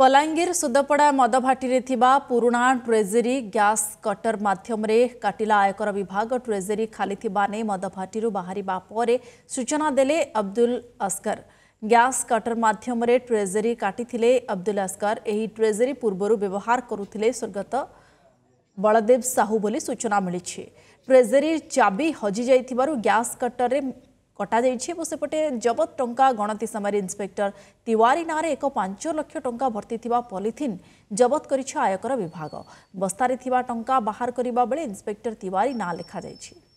ବଲାଙ୍ଗୀର ସୁଦପଡ଼ା ମଦଭାଟିରେ ଥିବା ପୁରୁଣା treasury gas କଟର ମାଧ୍ୟମରେ କାଟିଲା ଆୟକର ବିଭାଗ ଟ୍ରେଜେରୀ ଖାଲିଥିବା ନେଇ ମଦଭାଟିରୁ ବାହାରିବା ପରେ ସୂଚନା ଦେଲେ ଅବଦୁଲ ଅସ୍କର ଗ୍ୟାସ୍ କଟର ମାଧ୍ୟମରେ ଟ୍ରେଜେରୀ କାଟିଥିଲେ ଅବଦୁଲ ଅସ୍କର ଏହି ଟ୍ରେଜେରୀ ପୂର୍ବରୁ ବ୍ୟବହାର କରୁଥିଲେ ସ୍ୱର୍ଗତ ବଳଦେବ ସାହୁ ବୋଲି ସୂଚନା ମିଳିଛି ଟ୍ରେଜେରୀ ଚାବି ହଜିଯାଇଥିବାରୁ ଗ୍ୟାସ୍ କଟରରେ কটাযাইছে এবং সেপটে জবত টঙ্কা গণতি সময় ইন্সপেক্টর তিওয়ারি নাঁরে এক পাঁচ লক্ষ টঙ্কা ভর্তি থাকা পলিথিন জবত করেছে আয়কর বিভাগ বস্তায় থাকা টঙ্কা বাহার করা বেড়ে ইন্সপেক্টর তিওয়ারি নাঁ লেখা যাইছে